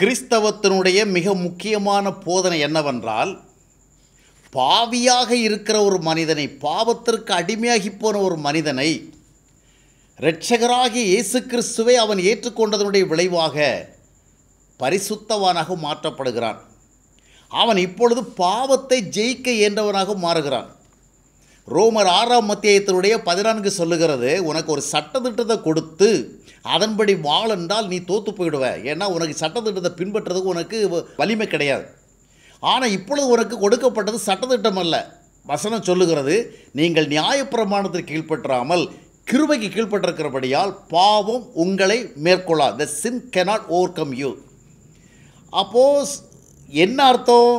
கிறிஸ்தவத்தினுடைய மிக முக்கியமான போதனை என்னவென்றால் பாவியாக இருக்கிற ஒரு மனிதனை பாவத்திற்கு அடிமையாகி போன ஒரு மனிதனை இரட்சகராகிய இயேசு கிறிஸ்துவை அவன் ஏற்றுக்கொண்டதனுடைய விளைவாக பரிசுத்தவானாக மாற்றப்படுகிறான் அவன் இப்பொழுது பாவத்தை ஜெயிக்க இயன்றவனாக மாறுகிறான் ரோமர் ஆறாம் மத்தியத்தினுடைய பதினான்கு சொல்லுகிறது உனக்கு ஒரு சட்டத்திட்டத்தை கொடுத்து அதன்படி வாழென்றால் நீ தோற்று போயிடுவ ஏன்னா உனக்கு சட்டத்திட்டத்தை பின்பற்றுறதுக்கு உனக்கு வலிமை கிடையாது ஆனால் இப்பொழுது உனக்கு கொடுக்கப்பட்டது சட்டத்திட்டம் அல்ல வசனம் சொல்லுகிறது நீங்கள் நியாயப்பிரமாணத்திற்கு கீழ்பற்றாமல் கிருபைக்கு கீழ்பட்டிருக்கிறபடியால் பாவம் உங்களை மேற்கொள்ளா the sin cannot overcome you அப்போஸ் என்ன அர்த்தம்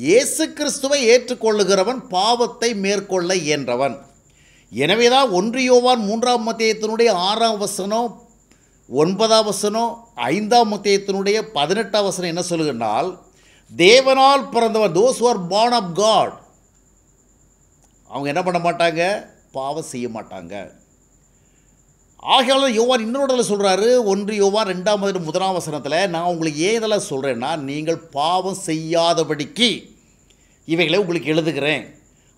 இயேசு கிறிஸ்துவை ஏற்றுக்கொள்ளுகிறவன் பாவத்தை மேற்கொள்ள இயன்றவன் எனவேதான் ஒன்றியோவான் மூன்றாம் மத்தியத்தினுடைய ஆறாம் வசனம் ஒன்பதாம் வசனம் ஐந்தாம் மத்தியத்தினுடைய பதினெட்டாம் வசனம் என்ன சொல்லுகின்றால் தேவனால் பிறந்தவன் those are born of God அவங்க என்ன பண்ண மாட்டாங்க பாவம் செய்ய மாட்டாங்க ஆகையாளர் யோவான் இன்னொரு சொல்கிறாரு ஒன்று யோவான் ரெண்டாம் முதலாம் வசனத்தில் நான் உங்களுக்கு ஏதெல்லாம் இதெல்லாம் சொல்கிறேன்னா நீங்கள் பாவம் செய்யாதபடிக்கு இவைகளை உங்களுக்கு எழுதுகிறேன்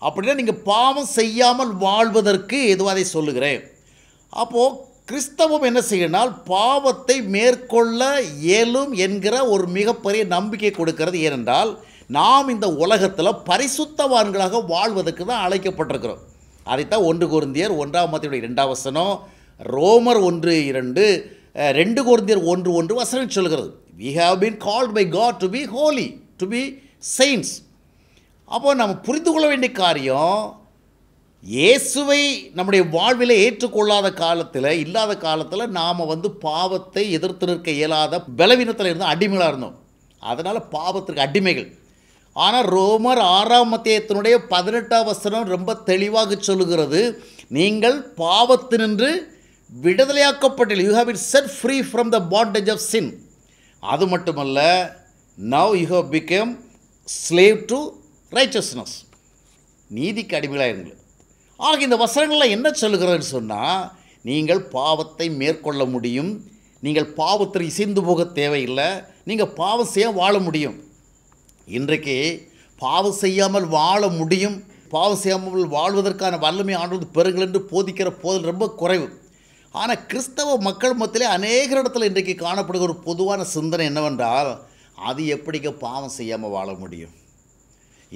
அப்படின்னா நீங்கள் பாவம் செய்யாமல் வாழ்வதற்கு எதுவாக அதை சொல்லுகிறேன் அப்போது கிறிஸ்தவம் என்ன செய்யணும்னால் பாவத்தை மேற்கொள்ள இயலும் என்கிற ஒரு மிகப்பெரிய நம்பிக்கை கொடுக்கிறது ஏனென்றால் நாம் இந்த உலகத்தில் பரிசுத்தவான்களாக வாழ்வதற்கு தான் அழைக்கப்பட்டிருக்கிறோம் அதைத்தான் ஒன்று குருந்தியர் ஒன்றாம் மத்தியுடைய ரெண்டாம் வசனம் ரோமர் ஒன்று இரண்டு ரெண்டு குருந்தியர் ஒன்று ஒன்று வசனம் சொல்கிறது we have been called by God to be holy to be saints அப்போ நம்ம புரிந்து கொள்ள வேண்டிய காரியம் இயேசுவை நம்முடைய வாழ்வில் ஏற்றுக்கொள்ளாத காலத்தில் இல்லாத காலத்தில் நாம் வந்து பாவத்தை எதிர்த்து நிற்க இயலாத பலவீனத்தில் இருந்து அடிமைகளாக இருந்தோம் அதனால் பாவத்திற்கு அடிமைகள் ஆனால் ரோமர் ஆறாம் மத்தியத்தினுடைய பதினெட்டாம் வசனம் ரொம்ப தெளிவாக சொல்லுகிறது நீங்கள் பாவத்தினின்று விடுதலையாக்கப்பட்டீர்கள் you have it set free from the bondage of sin அது மட்டுமல்ல now you have become slave to righteousness நீதிக்கு அடிமையாக இருங்கள் ஆக இந்த வசனங்களில் என்ன சொல்லுகிறேன் சொன்னால் நீங்கள் பாவத்தை மேற்கொள்ள முடியும் நீங்கள் பாவத்தில் இசைந்து போக தேவையில்லை நீங்கள் பாவம் செய்ய வாழ முடியும் இன்றைக்கு பாவம் செய்யாமல் வாழ முடியும் பாவம் செய்யாமல் வாழ்வதற்கான வல்லமை ஆண்டு பெறுங்கள் என்று போதிக்கிற போதல் ரொம்ப குறைவு ஆனால் கிறிஸ்தவ மக்கள் மத்தியிலே அநேக இடத்துல இன்றைக்கு காணப்படுகிற ஒரு பொதுவான சிந்தனை என்னவென்றால் அது எப்படிங்க பாவம் செய்யாமல் வாழ முடியும்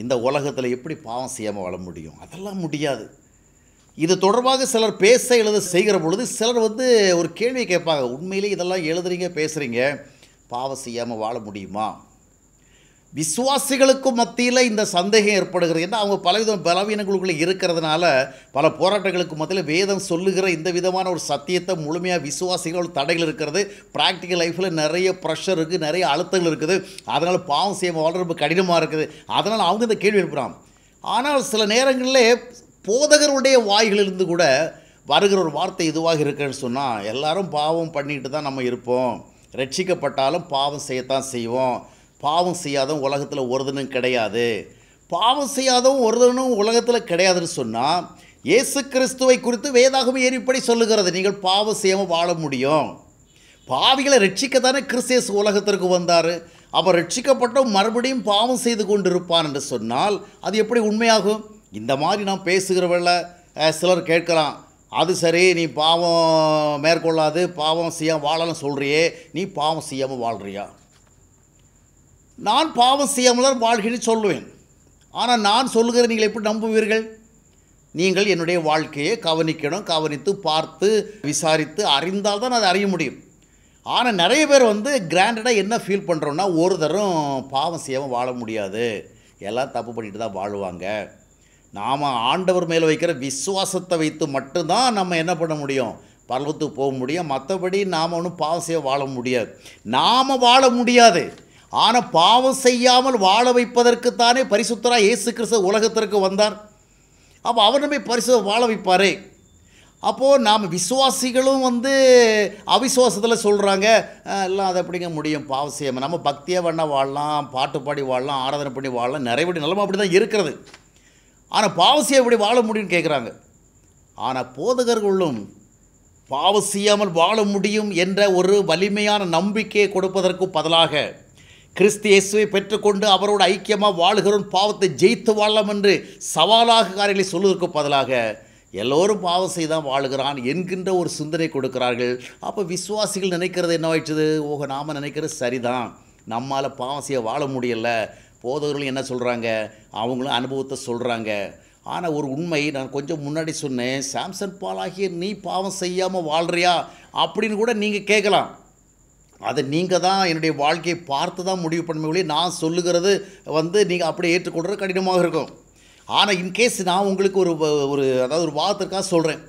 இந்த உலகத்தில் எப்படி பாவம் செய்யாமல் வாழ முடியும் அதெல்லாம் முடியாது இது தொடர்பாக சிலர் பேச எழுத செய்கிற பொழுது சிலர் வந்து ஒரு கேள்வி கேட்பாங்க உண்மையிலே இதெல்லாம் எழுதுறீங்க பேசுகிறீங்க பாவம் செய்யாமல் வாழ முடியுமா விசுவாசிகளுக்கும் மத்தியில் இந்த சந்தேகம் ஏற்படுகிறது ஏன்னா அவங்க பலவித பலவீனங்களுக்குள்ளே இருக்கிறதுனால பல போராட்டங்களுக்கு மத்தியில் வேதம் சொல்லுகிற இந்த விதமான ஒரு சத்தியத்தை முழுமையாக விசுவாசிகள் தடைகள் இருக்கிறது ப்ராக்டிக்கல் லைஃப்பில் நிறைய ப்ரெஷர் இருக்குது நிறைய அழுத்தங்கள் இருக்குது அதனால் பாவம் செய்ய வாழ்றது ரொம்ப கடினமாக இருக்குது அதனால் அவங்க இந்த கேள்வி எழுப்புகிறான் ஆனால் சில நேரங்களில் போதகருடைய வாய்களிலிருந்து கூட வருகிற ஒரு வார்த்தை இதுவாக இருக்குன்னு சொன்னால் எல்லாரும் பாவம் பண்ணிட்டு தான் நம்ம இருப்போம் ரட்சிக்கப்பட்டாலும் பாவம் செய்யத்தான் செய்வோம் பாவம் செய்யாதவன் உலகத்தில் ஒருதனும் கிடையாது பாவம் செய்யாதவன் ஒருதனும் உலகத்தில் கிடையாதுன்னு சொன்னால் இயேசு கிறிஸ்துவை குறித்து வேதாகம் ஏறிப்படி சொல்லுகிறது நீங்கள் பாவம் செய்யாமல் வாழ முடியும் பாவிகளை ரட்சிக்கத்தானே கிறிஸ்தியஸ் உலகத்திற்கு வந்தார் அப்போ ரட்சிக்கப்பட்ட மறுபடியும் பாவம் செய்து கொண்டிருப்பான் என்று சொன்னால் அது எப்படி உண்மையாகும் இந்த மாதிரி நான் பேசுகிற சிலர் கேட்கலாம் அது சரி நீ பாவம் மேற்கொள்ளாது பாவம் செய்யாமல் வாழலாம் சொல்கிறியே நீ பாவம் செய்யாமல் வாழ்கிறியா நான் பாவம் செய்யாமலர் வாழ்கின்னு சொல்லுவேன் ஆனால் நான் சொல்லுகிற நீங்கள் எப்படி நம்புவீர்கள் நீங்கள் என்னுடைய வாழ்க்கையை கவனிக்கணும் கவனித்து பார்த்து விசாரித்து அறிந்தால் தான் அதை அறிய முடியும் ஆனால் நிறைய பேர் வந்து கிராண்டடாக என்ன ஃபீல் பண்ணுறோன்னா ஒரு தரம் பாவம் செய்யாமல் வாழ முடியாது எல்லாம் தப்பு பண்ணிட்டு தான் வாழுவாங்க நாம் ஆண்டவர் மேலே வைக்கிற விசுவாசத்தை வைத்து மட்டும்தான் நம்ம என்ன பண்ண முடியும் பருவத்துக்கு போக முடியும் மற்றபடி நாம் ஒன்றும் பாவம் செய்ய வாழ முடியாது நாம் வாழ முடியாது ஆனால் பாவம் செய்யாமல் வாழ வைப்பதற்குத்தானே பரிசுத்தராக இயேசு கிறிஸ்து உலகத்திற்கு வந்தார் அப்போ அவனுமே பரிசு வாழ வைப்பார் அப்போது நாம் விசுவாசிகளும் வந்து அவிசுவாசத்தில் சொல்கிறாங்க எல்லாம் அதை அப்படிங்க முடியும் பாவம் செய்யாமல் நம்ம பக்தியாக வேணால் வாழலாம் பாட்டு பாடி வாழலாம் ஆராதனை பண்ணி வாழலாம் நிறையபடி நிலமை அப்படி தான் இருக்கிறது ஆனால் பாவம் செய்ய எப்படி வாழ முடியும்னு கேட்குறாங்க ஆனால் போதகர்களும் பாவம் செய்யாமல் வாழ முடியும் என்ற ஒரு வலிமையான நம்பிக்கையை கொடுப்பதற்கு பதிலாக கிறிஸ்து பெற்றுக்கொண்டு அவரோடு ஐக்கியமாக வாழ்கிறோம் பாவத்தை ஜெயித்து வாழலாம் என்று சவாலாக காரியங்களை சொல்வதற்கு பதிலாக எல்லோரும் பாவம் செய்தான் வாழுகிறான் என்கின்ற ஒரு சிந்தனை கொடுக்கிறார்கள் அப்போ விசுவாசிகள் நினைக்கிறது என்னவாயிடுச்சுது ஓக நாம் நினைக்கிறது சரிதான் நம்மால் பாவம் செய்ய வாழ முடியல போதகர்களும் என்ன சொல்கிறாங்க அவங்களும் அனுபவத்தை சொல்கிறாங்க ஆனால் ஒரு உண்மை நான் கொஞ்சம் முன்னாடி சொன்னேன் சாம்சன் பாலாகிய நீ பாவம் செய்யாமல் வாழ்கிறியா அப்படின்னு கூட நீங்கள் கேட்கலாம் அதை நீங்கள் தான் என்னுடைய வாழ்க்கையை பார்த்து தான் முடிவு பண்ண ஒழிய நான் சொல்லுகிறது வந்து நீங்கள் அப்படியே ஏற்றுக்கொள்கிறது கடினமாக இருக்கும் ஆனால் இன்கேஸ் நான் உங்களுக்கு ஒரு ஒரு அதாவது ஒரு வாதத்திற்காக சொல்கிறேன்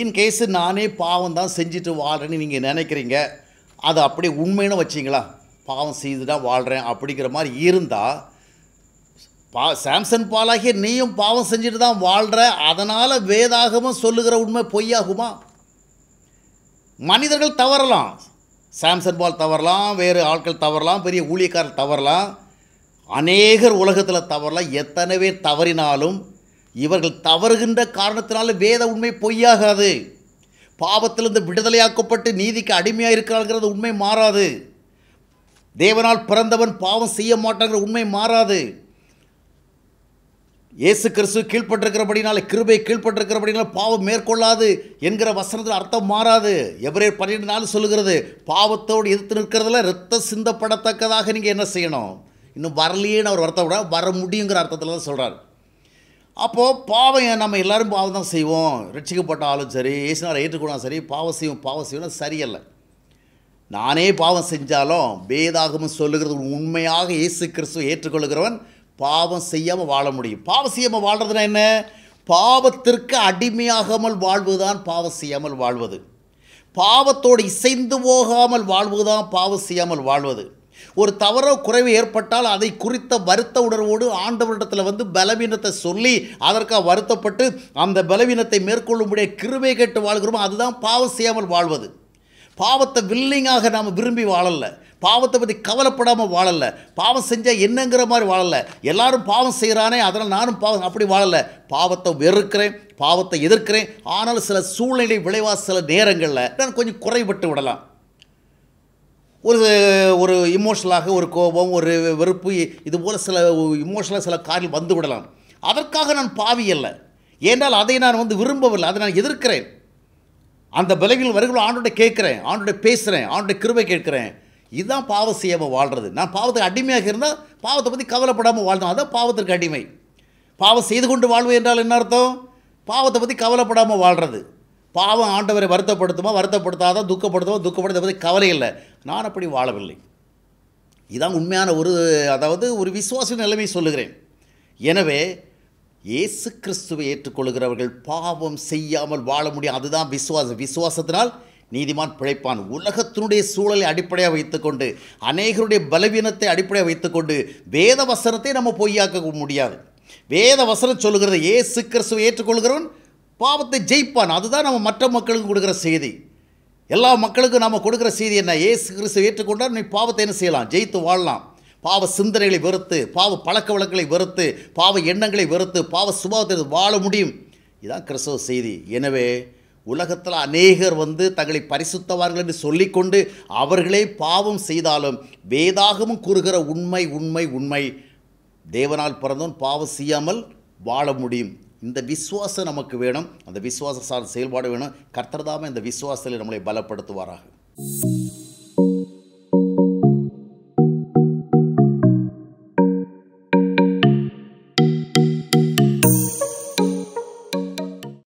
இன்கேஸ் நானே பாவம் தான் செஞ்சுட்டு வாழ்கிறேன்னு நீங்கள் நினைக்கிறீங்க அதை அப்படியே உண்மைன்னு வச்சிங்களா பாவம் செய்து தான் வாழ்கிறேன் அப்படிங்கிற மாதிரி இருந்தால் பா சாம்சன் பாலாகிய நீயும் பாவம் செஞ்சுட்டு தான் வாழ்கிற அதனால் வேதாகமும் சொல்லுகிற உண்மை பொய்யாகுமா மனிதர்கள் தவறலாம் சாம்சன் பால் தவறலாம் வேறு ஆட்கள் தவறலாம் பெரிய ஊழியக்காரர் தவறலாம் அநேகர் உலகத்தில் தவறலாம் எத்தனை பேர் தவறினாலும் இவர்கள் தவறுகின்ற காரணத்தினால வேத உண்மை பொய்யாகாது பாவத்திலிருந்து விடுதலையாக்கப்பட்டு நீதிக்கு அடிமையாக இருக்கிறாங்கிறது உண்மை மாறாது தேவனால் பிறந்தவன் பாவம் செய்ய மாட்டாங்கிற உண்மை மாறாது இயேசு கிறிஸ்து கீழ்பட்டிருக்கிறபடினால கிருபை கீழ்பட்டிருக்கிறபடினால பாவம் மேற்கொள்ளாது என்கிற வசனத்தில் அர்த்தம் மாறாது எவரே பன்னெண்டு நாள் சொல்லுகிறது பாவத்தோடு எதிர்த்து நிற்கிறதுல ரத்த சிந்தப்படத்தக்கதாக நீங்கள் என்ன செய்யணும் இன்னும் வரலையேன்னு அவர் வருத்த விட வர முடியுங்கிற அர்த்தத்தில் தான் சொல்கிறார் அப்போது பாவம் நம்ம எல்லோரும் பாவம் தான் செய்வோம் ரட்சிக்கப்பட்டாலும் சரி ஏசினார் ஏற்றுக்கொண்டா சரி பாவம் செய்வோம் பாவம் செய்வோம் சரியல்ல நானே பாவம் செஞ்சாலும் வேதாகமும் சொல்லுகிறது உண்மையாக இயேசு கிறிஸ்துவ ஏற்றுக்கொள்கிறவன் பாவம் செய்யாமல் வாழ முடியும் பாவம் செய்யாமல் வாழ்கிறதுனா என்ன பாவத்திற்கு அடிமையாகாமல் வாழ்வதுதான் பாவம் செய்யாமல் வாழ்வது பாவத்தோடு இசைந்து போகாமல் தான் பாவம் செய்யாமல் வாழ்வது ஒரு தவறோ குறைவு ஏற்பட்டால் அதை குறித்த வருத்த உணர்வோடு ஆண்டவரிடத்தில் வந்து பலவீனத்தை சொல்லி அதற்காக வருத்தப்பட்டு அந்த பலவீனத்தை மேற்கொள்ளும்படிய கிருவை கேட்டு வாழ்கிறோமோ அதுதான் பாவம் செய்யாமல் வாழ்வது பாவத்தை வில்லிங்காக நாம் விரும்பி வாழலை பாவத்தை பற்றி கவலைப்படாமல் வாழலை பாவம் செஞ்சால் என்னங்கிற மாதிரி வாழலை எல்லாரும் பாவம் செய்கிறானே அதனால் நானும் பாவம் அப்படி வாழலை பாவத்தை வெறுக்கிறேன் பாவத்தை எதிர்க்கிறேன் ஆனால் சில சூழ்நிலை விளைவாக சில நேரங்களில் நான் கொஞ்சம் குறைபட்டு விடலாம் ஒரு ஒரு இமோஷனலாக ஒரு கோபம் ஒரு வெறுப்பு இது போல் சில இமோஷனலாக சில காரியம் வந்து விடலாம் அதற்காக நான் பாவி அல்ல ஏனால் அதை நான் வந்து விரும்பவில்லை அதை நான் எதிர்க்கிறேன் அந்த பலவீனம் வருகிறோம் ஆண்டோட கேட்குறேன் ஆண்டோட பேசுகிறேன் ஆண்டோட கிருவை கேட்குறேன் இதுதான் பாவ செய்யாமல் வாழ்கிறது நான் பாவத்துக்கு அடிமையாக இருந்தால் பாவத்தை பற்றி கவலைப்படாமல் வாழ்ந்தோம் அதான் பாவத்திற்கு அடிமை பாவம் செய்து கொண்டு வாழ்வு என்றால் என்ன அர்த்தம் பாவத்தை பற்றி கவலைப்படாமல் வாழ்கிறது பாவம் ஆண்டவரை வருத்தப்படுத்துமா வருத்தப்படுத்தாதான் துக்கப்படுத்துமா துக்கப்படுத்த பற்றி கவலை இல்லை நான் அப்படி வாழவில்லை இதுதான் உண்மையான ஒரு அதாவது ஒரு விசுவாச நிலைமை சொல்லுகிறேன் எனவே இயேசு கிறிஸ்துவை ஏற்றுக்கொள்கிறவர்கள் பாவம் செய்யாமல் வாழ முடியும் அதுதான் விசுவாசம் விசுவாசத்தினால் நீதிமான் பிழைப்பான் உலகத்தினுடைய சூழலை அடிப்படையாக வைத்துக்கொண்டு அநேகருடைய பலவீனத்தை அடிப்படையாக வைத்துக்கொண்டு வேத வசனத்தை நம்ம பொய்யாக்க முடியாது வேத வசனம் சொல்லுகிறது ஏசு கிறிஸ்துவை ஏற்றுக்கொள்கிறவன் பாவத்தை ஜெயிப்பான் அதுதான் நம்ம மற்ற மக்களுக்கு கொடுக்குற செய்தி எல்லா மக்களுக்கும் நம்ம கொடுக்குற செய்தி என்ன ஏசு கிறிஸ்துவை ஏற்றுக்கொண்டால் நீ பாவத்தை என்ன செய்யலாம் ஜெயித்து வாழலாம் பாவ சிந்தனைகளை வெறுத்து பாவ பழக்க வழக்கங்களை வெறுத்து பாவ எண்ணங்களை வெறுத்து பாவ சுபாவத்தை வாழ முடியும் இதுதான் கிறிஸ்தவ செய்தி எனவே உலகத்தில் அநேகர் வந்து தங்களை பரிசுத்தவார்கள் என்று சொல்லிக்கொண்டு அவர்களே பாவம் செய்தாலும் வேதாகமும் கூறுகிற உண்மை உண்மை உண்மை தேவனால் பிறந்தவன் பாவம் செய்யாமல் வாழ முடியும் இந்த விசுவாசம் நமக்கு வேணும் அந்த விசுவாச சார் செயல்பாடு வேணும் கர்த்தர்தாம இந்த விசுவாசத்தில் நம்மளை பலப்படுத்துவாராக